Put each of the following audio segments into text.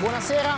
Buonasera.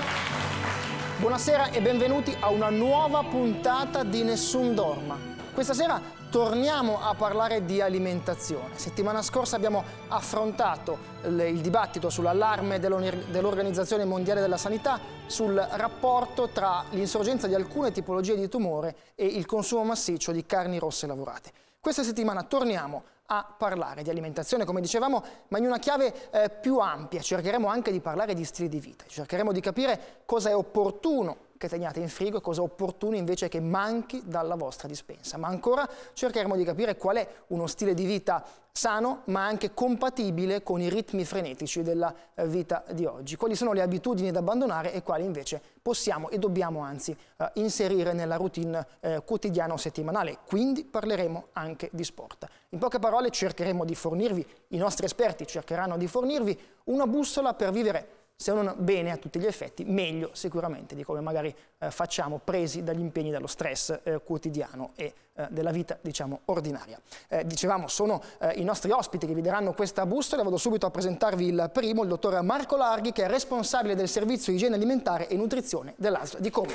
Buonasera e benvenuti a una nuova puntata di Nessun Dorma. Questa sera torniamo a parlare di alimentazione. Settimana scorsa abbiamo affrontato il dibattito sull'allarme dell'Organizzazione Mondiale della Sanità sul rapporto tra l'insorgenza di alcune tipologie di tumore e il consumo massiccio di carni rosse lavorate. Questa settimana torniamo a parlare di alimentazione, come dicevamo, ma in una chiave eh, più ampia. Cercheremo anche di parlare di stili di vita, cercheremo di capire cosa è opportuno che teniate in frigo e cosa opportuno invece che manchi dalla vostra dispensa. Ma ancora cercheremo di capire qual è uno stile di vita sano ma anche compatibile con i ritmi frenetici della eh, vita di oggi. Quali sono le abitudini da abbandonare e quali invece possiamo e dobbiamo anzi eh, inserire nella routine eh, quotidiana o settimanale. Quindi parleremo anche di sport. In poche parole cercheremo di fornirvi, i nostri esperti cercheranno di fornirvi una bussola per vivere se non bene a tutti gli effetti, meglio sicuramente di come magari eh, facciamo presi dagli impegni dello stress eh, quotidiano e eh, della vita, diciamo, ordinaria. Eh, dicevamo, sono eh, i nostri ospiti che vi daranno questa bustola, vado subito a presentarvi il primo, il dottor Marco Larghi, che è responsabile del servizio igiene alimentare e nutrizione dell'ASL di Como.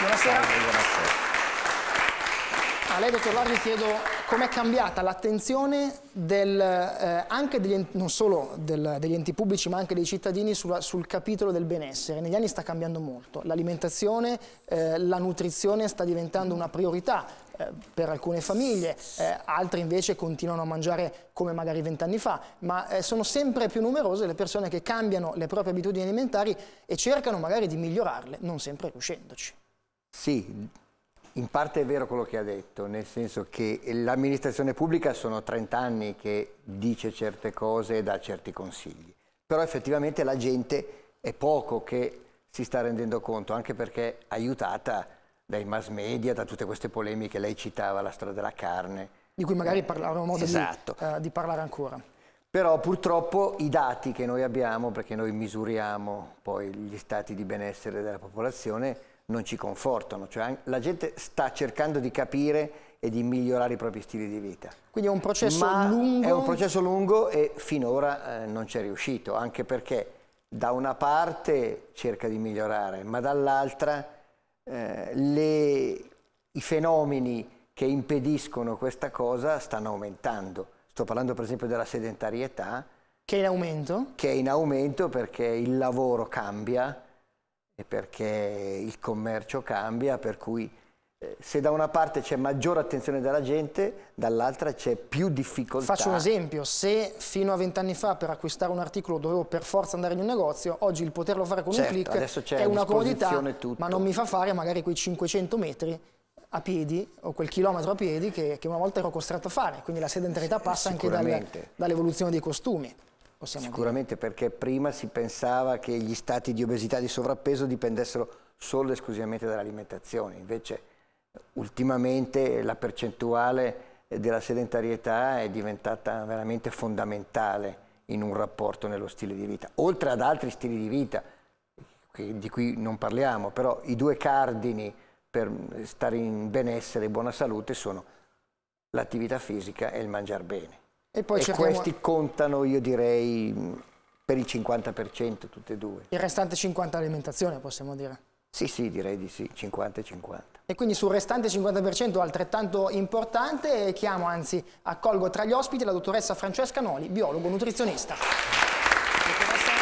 Buonasera. Salve, buonasera. A lei, dottor Larghi, chiedo com'è cambiata l'attenzione eh, anche degli enti, non solo del, degli enti pubblici ma anche dei cittadini sulla, sul capitolo del benessere. Negli anni sta cambiando molto, l'alimentazione, eh, la nutrizione sta diventando una priorità eh, per alcune famiglie, eh, altre invece continuano a mangiare come magari vent'anni fa, ma eh, sono sempre più numerose le persone che cambiano le proprie abitudini alimentari e cercano magari di migliorarle, non sempre riuscendoci. Sì, in parte è vero quello che ha detto, nel senso che l'amministrazione pubblica sono 30 anni che dice certe cose e dà certi consigli, però effettivamente la gente è poco che si sta rendendo conto, anche perché aiutata dai mass media, da tutte queste polemiche, lei citava la storia della carne. Di cui magari parlavamo modo esatto. di, eh, di parlare ancora. Però purtroppo i dati che noi abbiamo, perché noi misuriamo poi gli stati di benessere della popolazione, non ci confortano, cioè la gente sta cercando di capire e di migliorare i propri stili di vita. Quindi è un processo Ma lungo? È un processo lungo e finora eh, non c'è riuscito, anche perché da una parte cerca di migliorare, ma dall'altra eh, le, i fenomeni che impediscono questa cosa stanno aumentando. Sto parlando per esempio della sedentarietà. Che è in aumento? Che è in aumento perché il lavoro cambia, perché il commercio cambia, per cui eh, se da una parte c'è maggiore attenzione della gente, dall'altra c'è più difficoltà. Faccio un esempio, se fino a vent'anni fa per acquistare un articolo dovevo per forza andare in un negozio, oggi il poterlo fare con certo, un click è una comodità, tutto. ma non mi fa fare magari quei 500 metri a piedi o quel chilometro a piedi che, che una volta ero costretto a fare, quindi la sedentarietà passa anche dal, dall'evoluzione dei costumi. Sicuramente dire. perché prima si pensava che gli stati di obesità e di sovrappeso dipendessero solo e esclusivamente dall'alimentazione, invece ultimamente la percentuale della sedentarietà è diventata veramente fondamentale in un rapporto nello stile di vita, oltre ad altri stili di vita di cui non parliamo, però i due cardini per stare in benessere e buona salute sono l'attività fisica e il mangiare bene. E, poi e cerchiamo... questi contano, io direi, per il 50% tutte e due. Il restante 50% alimentazione, possiamo dire. Sì, sì, direi di sì, 50 e 50. E quindi sul restante 50% altrettanto importante chiamo, anzi accolgo tra gli ospiti la dottoressa Francesca Noli, biologo nutrizionista. Dottoressa,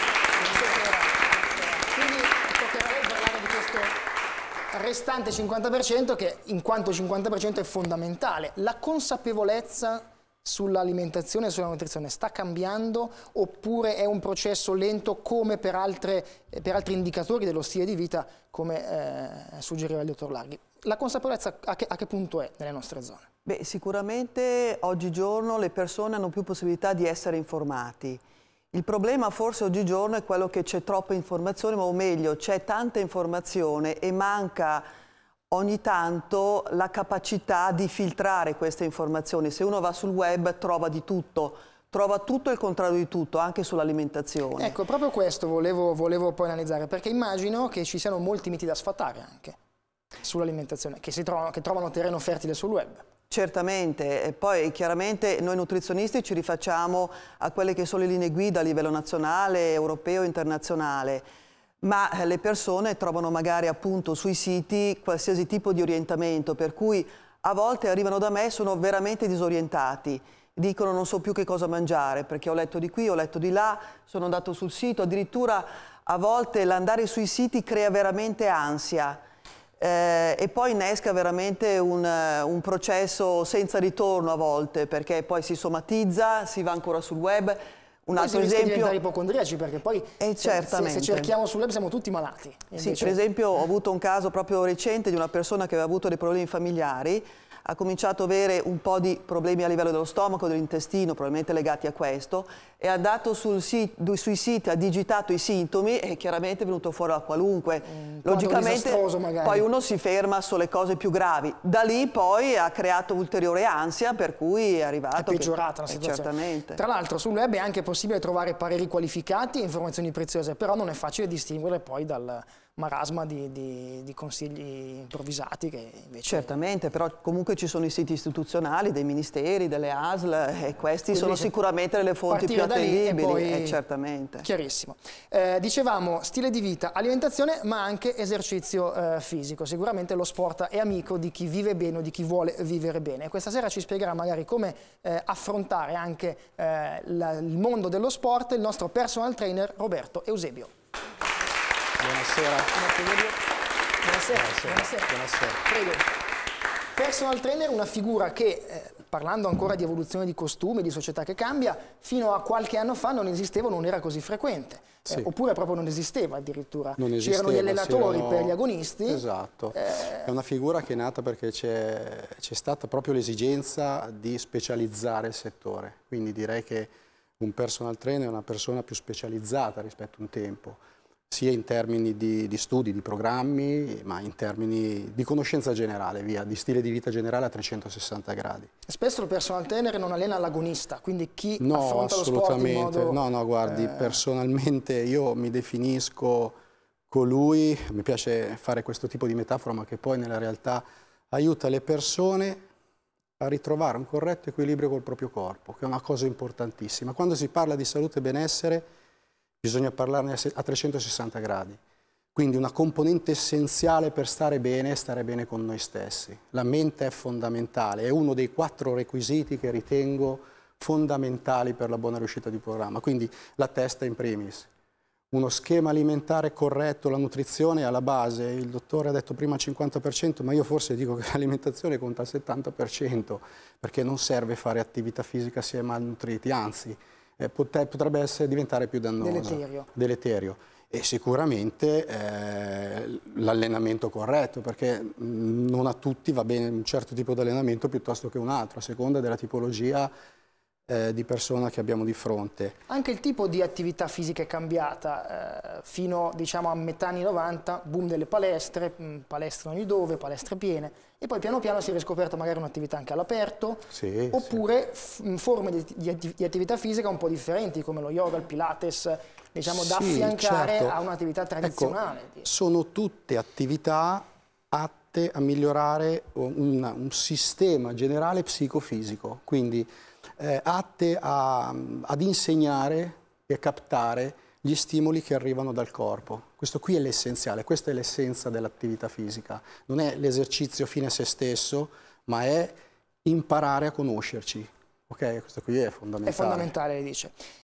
quindi toccherà lei parlare di questo restante 50% che in quanto 50% è fondamentale, la consapevolezza sull'alimentazione e sulla nutrizione sta cambiando oppure è un processo lento come per, altre, eh, per altri indicatori dello stile di vita come eh, suggeriva il dottor Larghi? La consapevolezza a che, a che punto è nelle nostre zone? Beh, sicuramente oggigiorno le persone hanno più possibilità di essere informati. Il problema forse oggigiorno è quello che c'è troppa informazione, ma o meglio c'è tanta informazione e manca ogni tanto la capacità di filtrare queste informazioni. Se uno va sul web trova di tutto, trova tutto il contrario di tutto, anche sull'alimentazione. Ecco, proprio questo volevo, volevo poi analizzare, perché immagino che ci siano molti miti da sfatare anche sull'alimentazione, che, che trovano terreno fertile sul web. Certamente, e poi chiaramente noi nutrizionisti ci rifacciamo a quelle che sono le linee guida a livello nazionale, europeo internazionale ma eh, le persone trovano magari appunto sui siti qualsiasi tipo di orientamento, per cui a volte arrivano da me e sono veramente disorientati. Dicono non so più che cosa mangiare perché ho letto di qui, ho letto di là, sono andato sul sito, addirittura a volte l'andare sui siti crea veramente ansia eh, e poi innesca veramente un, eh, un processo senza ritorno a volte perché poi si somatizza, si va ancora sul web, un altro esempio... di ipocondriaci perché poi eh, cioè, se, se, cerchiamo web siamo tutti malati. Sì, per esempio ho avuto un caso proprio recente di una persona che aveva avuto dei problemi familiari ha cominciato a avere un po' di problemi a livello dello stomaco, dell'intestino, probabilmente legati a questo, è andato dato sit, sui siti, ha digitato i sintomi e chiaramente è venuto fuori a qualunque. Mm, Logicamente poi uno si ferma sulle cose più gravi. Da lì poi ha creato ulteriore ansia per cui è arrivato... È peggiorata che, la eh, situazione. Certamente. Tra l'altro sul web è anche possibile trovare pareri qualificati e informazioni preziose, però non è facile distinguere poi dal marasma di, di, di consigli improvvisati che invece... Certamente, però comunque ci sono i siti istituzionali, dei ministeri, delle ASL e questi Quindi sono sicuramente le fonti più attendibili, e eh, certamente. Chiarissimo. Eh, dicevamo stile di vita, alimentazione ma anche esercizio eh, fisico, sicuramente lo sport è amico di chi vive bene o di chi vuole vivere bene. Questa sera ci spiegherà magari come eh, affrontare anche eh, la, il mondo dello sport il nostro personal trainer Roberto Eusebio. Buonasera. Buonasera. Buonasera. Buonasera. Prego. Personal trainer, una figura che, eh, parlando ancora di evoluzione di costume, di società che cambia, fino a qualche anno fa non esisteva, non era così frequente. Eh, sì. Eh, oppure proprio non esisteva addirittura. Non esisteva, C'erano gli allenatori erano... per gli agonisti. Esatto. Eh... È una figura che è nata perché c'è stata proprio l'esigenza di specializzare il settore. Quindi direi che un personal trainer è una persona più specializzata rispetto a un tempo sia in termini di, di, studi, di programmi, ma in termini di conoscenza generale, via, di stile di vita generale a 360 gradi. Spesso il personal trainer non allena l'agonista, quindi chi no, affronta lo sport in modo... No, no, guardi, eh... personalmente io mi definisco colui, mi piace fare questo tipo di metafora, ma che poi nella realtà aiuta le persone a ritrovare un corretto equilibrio col proprio corpo, che è una cosa importantissima. Quando si parla di salute e benessere bisogna parlarne a 360 gradi. Quindi una componente essenziale per stare bene è stare bene con noi stessi. La mente è fondamentale, è uno dei quattro requisiti che ritengo fondamentali per la buona riuscita di un programma. Quindi la testa in primis. Uno schema alimentare corretto, la nutrizione è alla base. Il dottore ha detto prima 50%, ma io forse dico che l'alimentazione conta il 70%, perché non serve fare attività fisica si è malnutriti, anzi eh, potrebbe essere, diventare più dannosa. Deleterio. Deleterio. E sicuramente eh, l'allenamento corretto, perché mm, non a tutti va bene un certo tipo di allenamento piuttosto che un altro, a seconda della tipologia eh, di persona che abbiamo di fronte. Anche il tipo di attività fisica è cambiata, eh, fino diciamo, a metà anni 90, boom delle palestre, mm, palestre ogni dove, palestre piene, e poi piano piano si è riscoperta magari un'attività anche all'aperto, sì, oppure sì. Mm, forme di, di, di, attività fisica un po' differenti, come lo yoga, il pilates, diciamo, da affiancare certo. a un'attività ecco, tradizionale. Ecco, sono tutte attività atte a migliorare un, un sistema generale psicofisico, quindi eh, atte a, ad insegnare e a captare gli stimoli che arrivano dal corpo. Questo qui è l'essenziale, questa è l'essenza dell'attività fisica. Non è l'esercizio fine a se stesso, ma è imparare a conoscerci. Ok, questo qui è fondamentale. È fondamentale, dice.